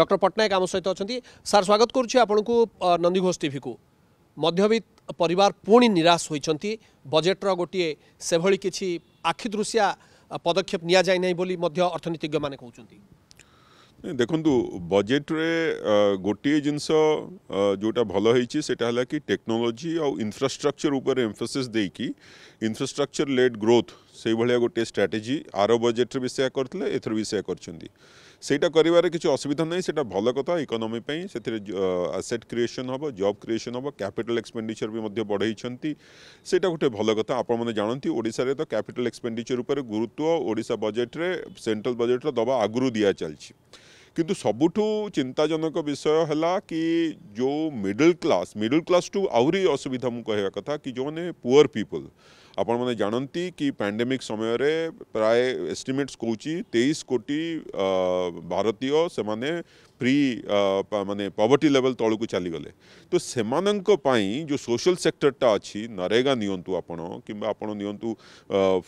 doctor Patnaik আম সহ অনেক sir স্বাগত করছি আপনার নন্দীঘোষ টিভি কু মধ্যবিত্ত পরিবার পুনি নিরাশ হয়েছেন বজেটর গোটিয়ে সেভাবে কিছু আখি দৃশিয়া পদক্ষেপ নিয়া যাই নাই বলি মধ্য অর্থনীতিজ্ঞ মানে কৌছন্তি ଦେଖନ୍ତୁ ବଜେଟରେ ଗୋଟିଏ ଜିନିଷ ଯେଉଁଟା ଭଲ ହେଇଛି ସେଇଟା ହେଲା କି ଟେକ୍ନୋଲୋଜି ଆଉ ଇନଫ୍ରାଷ୍ଟ୍ରକ୍ଚର ଉପରେ ଏମ୍ଫୋସିସ୍ ଦେଇକି ଇନଫ୍ରାଷ୍ଟ୍ରକ୍ଚର ଲେଟ୍ ଗ୍ରୋଥ୍ ସେଇଭଳିଆ ଗୋଟିଏ ଷ୍ଟ୍ରାଟେଜି ଆର ବଜେଟ୍ରେ ବି ସେୟା କରିଥିଲେ ଏଥର ବି ସେୟା କରିଛନ୍ତି ସେଇଟା କରିବାରେ କିଛି ଅସୁବିଧା ନାହିଁ ସେଇଟା ଭଲ କଥା ଇକୋନୋମି ପାଇଁ ସେଥିରେ ଆସେଟ୍ କ୍ରିଏସନ୍ ହେବ ଜବ୍ କ୍ରିଏସନ୍ ହେବ କ୍ୟାପିଟାଲ ଏକ୍ସପେଣ୍ଡିଚର୍ ବି ମଧ୍ୟ ବଢ଼େଇଛନ୍ତି ସେଇଟା ଗୋଟେ ଭଲ କଥା ଆପଣମାନେ ଜାଣନ୍ତି ଓଡ଼ିଶାରେ ତ କ୍ୟାପିଟାଲ ଏକ୍ସପେଣ୍ଡିଚର୍ ଉପରେ ଗୁରୁତ୍ୱ ଓଡ଼ିଶା ବଜେଟ୍ରେ ସେଣ୍ଟ୍ରାଲ ବଜେଟ୍ର ଦେବା ଆଗରୁ ଦିଆଚାଲିଛି କିନ୍ତୁ ସବୁଠୁ ଚିନ୍ତାଜନକ ବିଷୟ ହେଲା କି ଯେଉଁ ମିଡ଼ିଲ୍ କ୍ଲାସ୍ ମିଡ଼ିଲ୍ କ୍ଲାସ୍ ଟୁ ଆହୁରି ଅସୁବିଧା ମୁଁ କହିବା କଥା କି ଯେଉଁମାନେ ପୁଅର୍ ପିପୁଲ୍ आपण मैंने जानती कि पैंडेमिक समय रे प्राय एस्टिमेट्स कौच तेईस कोटी भारतीय से माने फ्री मान पवर्टी लेवल तौक चलीगले तो से जो सोशल सेक्टर टा अच्छी नरेगा निपण कि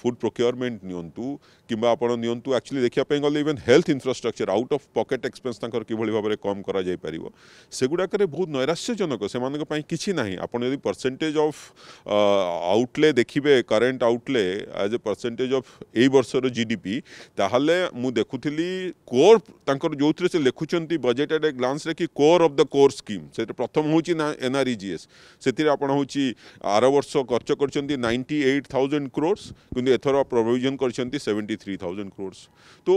फुड प्रोक्योरमेंट निचुअली देखा देखापी गले even health infrastructure out of pocket expense कि भाव में कम कर सेगुड़ाक बहुत नैराश्यजनक से किसी ना आपड़ी परसेंटेज अफ आउटले देखिए current outlay as a percentage of यर्षर जिडीपी ताल मुझे देखु थी कोर तक जो थे से ବଜେଟ୍ ଆଟ୍ ଏ ଗ୍ଲାନ୍ସରେ କି core of the core scheme ସେଥିରେ ପ୍ରଥମ ହେଉଛି ନା ଏନ୍ଆର୍ଇଜିଏସ୍ ସେଥିରେ ଆପଣ ହେଉଛି ଆର ବର୍ଷ ଖର୍ଚ୍ଚ କରିଛନ୍ତି ନାଇଣ୍ଟି ଏଇଟ୍ ଥାଉଜେଣ୍ଡ କ୍ରୋର୍ସ କିନ୍ତୁ ଏଥର ପ୍ରୋଭିଜନ୍ କରିଛନ୍ତି ସେଭେଣ୍ଟି ଥ୍ରୀ ଥାଉଜେଣ୍ଡ କ୍ରୋର୍ସ ତ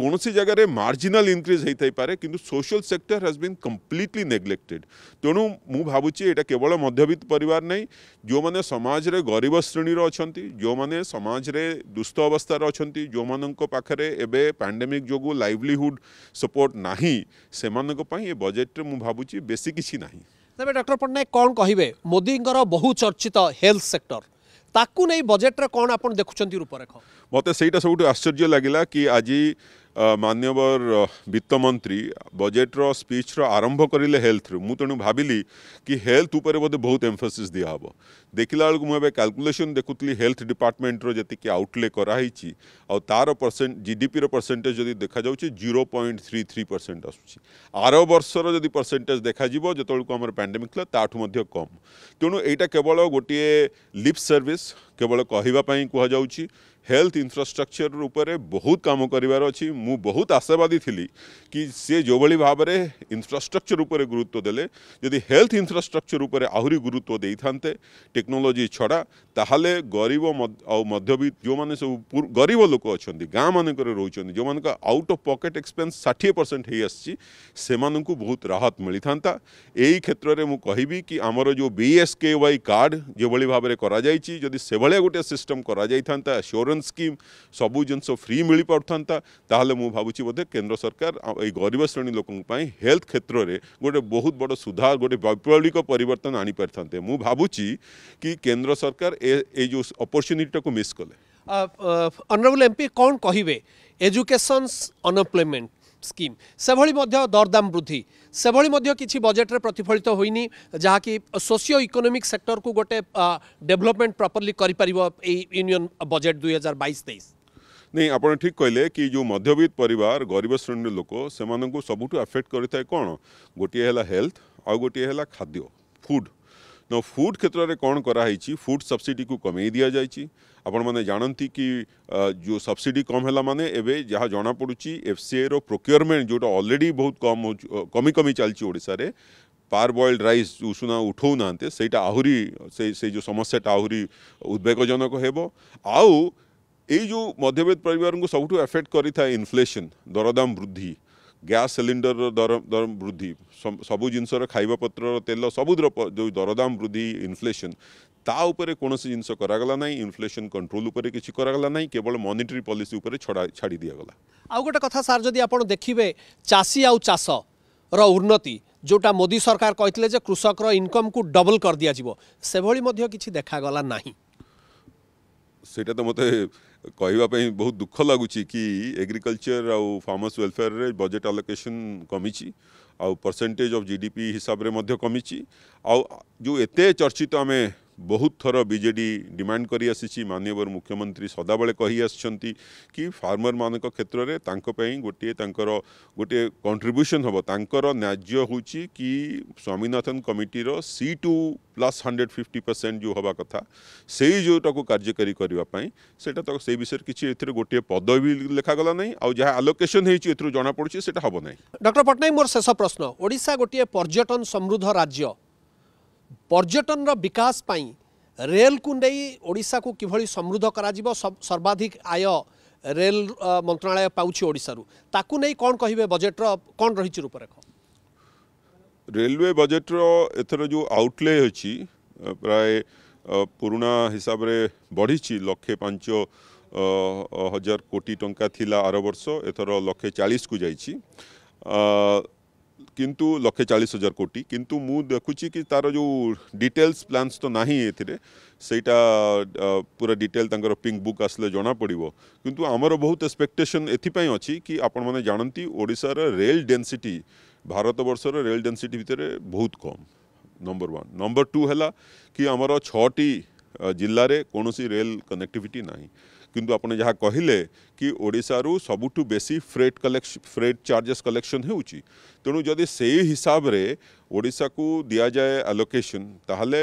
କୌଣସି ଜାଗାରେ ମାର୍ଜିନାଲ୍ ଇନକ୍ରିଜ୍ ହୋଇଥାଇପାରେ କିନ୍ତୁ social sector has been completely neglected ତେଣୁ ମୁଁ ଭାବୁଛି ଏଇଟା କେବଳ ମଧ୍ୟବିତ୍ତ ପରିବାର ନାହିଁ ଯେଉଁମାନେ ସମାଜରେ ଗରିବ ଶ୍ରେଣୀର ଅଛନ୍ତି ଯେଉଁମାନେ ସମାଜରେ ଦୁସ୍ଥ ଅବସ୍ଥାରେ ଅଛନ୍ତି ଯେଉଁମାନଙ୍କ ପାଖରେ ଏବେ ପାଣ୍ଡେମିକ୍ ଯୋଗୁଁ ଲାଇଭଲିହୁଡ଼ ସପୋର୍ଟ ନାହିଁ ସେମାନଙ୍କ ପାଇଁ ଏ ବଜେଟ୍ରେ ମୁଁ ଭାବୁଛି ବେଶୀ କିଛି ନାହିଁ ତେବେ ଡକ୍ଟର ପଟ୍ଟନାୟକ କ'ଣ କହିବେ ମୋଦିଙ୍କର ବହୁ ଚର୍ଚ୍ଚିତ ହେଲ୍ଥ ସେକ୍ଟର ତାକୁ ନେଇ ବଜେଟ୍ରେ କ'ଣ ଆପଣ ଦେଖୁଛନ୍ତି ରୂପରେଖ ମୋତେ ସେଇଟା ସବୁଠୁ ଆଶ୍ଚର୍ଯ୍ୟ ଲାଗିଲା କି ଆଜି ମାନ୍ୟବର ବିତ୍ତମନ୍ତ୍ରୀ ବଜେଟ୍ର ସ୍ପିଚ୍ର ଆରମ୍ଭ କରିଲେ ହେଲ୍ଥରୁ ମୁଁ ତେଣୁ ଭାବିଲି କି ହେଲ୍ଥ ଉପରେ ବୋଧେ ବହୁତ ଏମ୍ଫୋସିସ୍ ଦିଆହେବ ଦେଖିଲା ବେଳକୁ ମୁଁ ଏବେ କାଲକୁଲେସନ୍ ଦେଖୁଥିଲି ହେଲ୍ଥ ଡିପାର୍ଟମେଣ୍ଟର ଯେତିକି ଆଉଟଲେ କରାହେଇଛି ଆଉ ତା'ର ପରସେଣ୍ଟ ଜିଡିପିର ପରସେଣ୍ଟେଜ ଯଦି ଦେଖାଯାଉଛି zero point three three percent ଆସୁଛି ଆର ବର୍ଷର ଯଦି ପରସେଣ୍ଟେଜ ଦେଖାଯିବ ଯେତେବେଳକୁ ଆମର ପ୍ୟାଣ୍ଡେମିକ୍ ଥିଲା ତାଠୁ ମଧ୍ୟ କମ୍ ତେଣୁ ଏଇଟା କେବଳ ଗୋଟିଏ ଲିପ୍ ସର୍ଭିସ୍ କେବଳ କହିବା ପାଇଁ କୁହାଯାଉଛି हेल्थ इनफ्रास्ट्रक्चर उपरे बहुत काम करार अच्छी मु बहुत आशावादी थी कि सी जो भाई भाव में इनफ्रास्ट्रक्चर उपर गुरुत्व दे जदि हेल्थ इनफ्रास्ट्रक्चर उपर आहरी गुरुत्व दे था टेक्नोलोजी छड़ा ताहले गरीब मध्यबित जो मैंने सब गरीब लोक अच्छा गाँ मानक रोच जो मान आउट अफ पकेट एक्सपेन्स षाठी परसेंट हो बहुत राहत मिली था यही क्षेत्र में मुझे कि आमर जो B S K Y card जो भाव में कराई गोटे सिस्टम कराई इन्श्योरान्स स्कीम सब जिनस फ्री मिल पार्था तालोले मुझे भावी बोधे केन्द्र सरकार गरीब श्रेणी लोक हेल्थ क्षेत्र में गोटे बहुत बड़ सुधार गोटे वैप्लविक पर आनी मुझे भावुची कि केन्द्र सरकार ये अपरच्युनिटा को मिस कले अनबल एमपी कौन कहे एजुकेशन अनएम्प्लयमेंट स्कीम से भली दरदाम वृद्धि से भली बजेट्रे प्रतिफलित होनी जहाँकि सोशियो इकोनोमिक सेक्टर को गोटे डेभलपमेंट प्रपर्ली करूनियन बजेट दुई हजार बैश तेईस नहीं आप ठीक कहले कि जो मध्यवित पर गरीब श्रेणी लोक से सब एफेक्ट करोटे हेल्थ आउ गोटे खाद्य फुड न फुड क्षेत्र में कौन कराई फुड सब्सीडी को कमे दि जाएगी आपने जानती कि जो सब्सिडी कम है मान एवं जहाँ जमापड़ी एफ सी आई रोक्योरमेंट जो अलरेडी बहुत कम हो कमी कमी चलिए पार बॉइल्ड रईस उषुना उठो ना से आहरी से, से जो समस्याटा आहरी उद्वेगजनक हो जो मध्यवेद परिवार को सब एफेक्ट कर इनफ्लेसन दरदाम वृद्धि गैस सिलिंडर दर दर वृद्धि सब जिनसर खाइबा पत्र तेल सबुद्र जो दरदाम वृद्धि इनफ्लेसन তা উপরে কৌশি জিনিস গলা না ইনফ্লেসন কন্ট্রোল উপরে কিছু করা গলা না কেবল মনিটারি পলিসি উপরে ছড়া ছাড়ি দিয়া গলা আউ গোটে কথা স্যার যদি আপনার দেখবে চাষী আউ চাষ র উন্নতি যেটা মোদি সরকার কে যে কৃষকর ইনকম কু ডবল কর দিয়া সেভাবে মধ্য কিছু দেখা গলা না সেটা তো মতে କହିବା ପାଇଁ ବହୁତ ଦୁଃଖ ଲାଗୁଛି କି ଏଗ୍ରିକଲଚର ଆଉ ଫାର୍ମର୍ସ ୱେଲଫେୟାରରେ ବଜେଟ୍ ଆଲୋକେସନ୍ କମିଛି ଆଉ percentage of G D P ହିସାବରେ ମଧ୍ୟ କମିଛି ଆଉ ଯେଉଁ ଏତେ ଚର୍ଚ୍ଚିତ ଆମେ ବହୁତ ଥର ବିଜେଡ଼ି ଡିମାଣ୍ଡ କରିଆସିଛି ମାନ୍ୟବର ମୁଖ୍ୟମନ୍ତ୍ରୀ ସଦାବେଳେ କହି ଆସିଛନ୍ତି କି ଫାର୍ମରମାନଙ୍କ କ୍ଷେତ୍ରରେ ତାଙ୍କ ପାଇଁ ଗୋଟିଏ ତାଙ୍କର ଗୋଟିଏ କଣ୍ଟ୍ରିବ୍ୟୁସନ୍ ହେବ ତାଙ୍କର ନ୍ୟାଯ୍ୟ ହେଉଛି କି ସ୍ୱାମୀନାଥନ କମିଟିର C two plus hundred fifty percent ଯେଉଁ ହେବା କଥା ସେଇ ଯେଉଁଟାକୁ କାର୍ଯ୍ୟକାରୀ କରିବା ପାଇଁ ସେଇଟା ତ ସେଇ ବିଷୟରେ କିଛି ଏଥିରେ ଗୋଟିଏ ପଦ ବି ଲେଖାଗଲା ନାହିଁ ଆଉ ଯାହା ଆଲୋକେସନ୍ ହେଇଛି ଏଥିରୁ ଜଣାପଡ଼ୁଛି ସେଇଟା ହେବ ନାହିଁ ଡକ୍ଟର ପଟ୍ଟନାୟକ ମୋର ଶେଷ ପ୍ରଶ୍ନ ଓଡ଼ିଶା ଗୋଟିଏ ପର୍ଯ୍ୟଟନ ସମୃଦ୍ଧ ରାଜ୍ୟ ପର୍ଯ୍ୟଟନର ବିକାଶ ପାଇଁ ରେଲକୁ ନେଇ ଓଡ଼ିଶାକୁ କିଭଳି ସମୃଦ୍ଧ କରାଯିବ ସର୍ବାଧିକ ଆୟ ରେଲ ମନ୍ତ୍ରଣାଳୟ ପାଉଛି ଓଡ଼ିଶାରୁ ତାକୁ ନେଇ କ'ଣ କହିବେ ବଜେଟ୍ର କ'ଣ ରହିଛି ରୂପରେଖ ରେଲୱେ ବଜେଟ୍ର ଏଥର ଯେଉଁ ଆଉଟଲେ ଅଛି ପ୍ରାୟ ପୁରୁଣା ହିସାବରେ ବଢ଼ିଛି ଲକ୍ଷେ ପାଞ୍ଚ ହଜାର କୋଟି ଟଙ୍କା ଥିଲା ଆର ବର୍ଷ ଏଥର ଲକ୍ଷେ ଚାଳିଶକୁ ଯାଇଛି किंतु लक्षे चालीस हजार कोटी किंतु मु देखुची कि तार जो डिटेल्स प्लांस तो ना एटा पूरा डिटेल तर पिंक बुक आसले जना पड़ो किंतु आमर बहुत एक्सपेक्टेसन एपाई अच्छी कि आपण मैंने जानती ओडार रेल डेनसीटी भारत बर्षर रेल डेनसीटी भितर बहुत कम नंबर वन नंबर टू है कि आमर छिल कौन सी रेल कनेक्टिविटी नहीं किंतु आप कहले कि सबुठ base freight collection freight charges collection होेणु जदि से हिसाब से ओडा को दि जाए आलोकेशन ताहले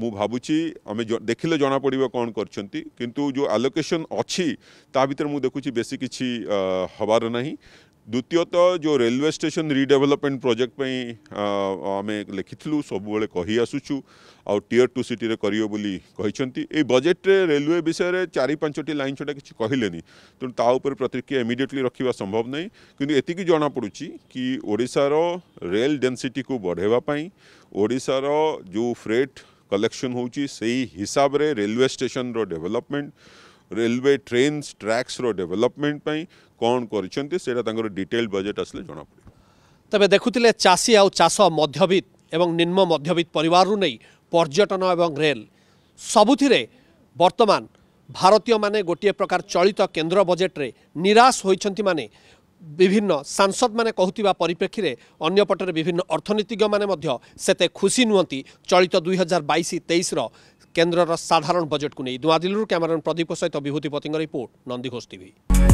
मु भाबुची आम देखिले जना पड़े कौन करूँ जो आलोकेशन अच्छी ता भर मुझे देखु बेस किसी हबार नहीं द्वितीयत जो रेलवे स्टेशन रिडेवलपमेंट प्रोजेक्ट पर आम लिखिथलु सब कही आसुचु आउ टीयर टू सिटी कर बोली रेलवे विषय में चार पांच टी लाइन छटा किसी कहले तेनालीर प्रतिक्रिया इमिडियेटली रखा संभव ना कि जमापड़ी किशार रेल डेनसीटी को ओडार जो फ्रेट कलेक्शन हो railway station development railway train ଟ୍ରାକ୍ସର ଡେଭଲପମେଣ୍ଟ ପାଇଁ କ'ଣ କରିଛନ୍ତି ସେଇଟା ତାଙ୍କର ଡିଟେଲ ବଜେଟ୍ ଆସିଲେ ଜଣାପଡ଼ିବ ତେବେ ଦେଖୁଥିଲେ ଚାଷୀ ଆଉ ଚାଷ ମଧ୍ୟବିତ୍ତ ଏବଂ ନିମ୍ନ ମଧ୍ୟବିତ୍ତ ପରିବାରରୁ ନେଇ ପର୍ଯ୍ୟଟନ ଏବଂ ରେଲ ସବୁଥିରେ ବର୍ତ୍ତମାନ ଭାରତୀୟମାନେ ଗୋଟିଏ ପ୍ରକାର ଚଳିତ କେନ୍ଦ୍ର ବଜେଟ୍ରେ ନିରାଶ ହୋଇଛନ୍ତି ମାନେ বিভিন্ন ସାଂସଦମାନେ କହୁଥିବା ପରିପ୍ରେକ୍ଷୀରେ ଅନ୍ୟପଟରେ ବିଭିନ୍ନ ଅର୍ଥନୀତିଜ୍ଞମାନେ ମଧ୍ୟ ସେତେ ଖୁସି ନୁହନ୍ତି ଚଳିତ ଦୁଇ ହଜାର ବାଇଶ ତେଇଶର କେନ୍ଦ୍ରର ସାଧାରଣ ବଜେଟ୍କୁ ନେଇ ନୂଆଦିଲ୍ଲୀରୁ କ୍ୟାମେରାମ୍ୟାନ୍ ପ୍ରଦୀପ ସହିତ ବିଭୂତି ପତିଙ୍କ ରିପୋର୍ଟ ନନ୍ଦୀ ଘୋଷ ଟିଭି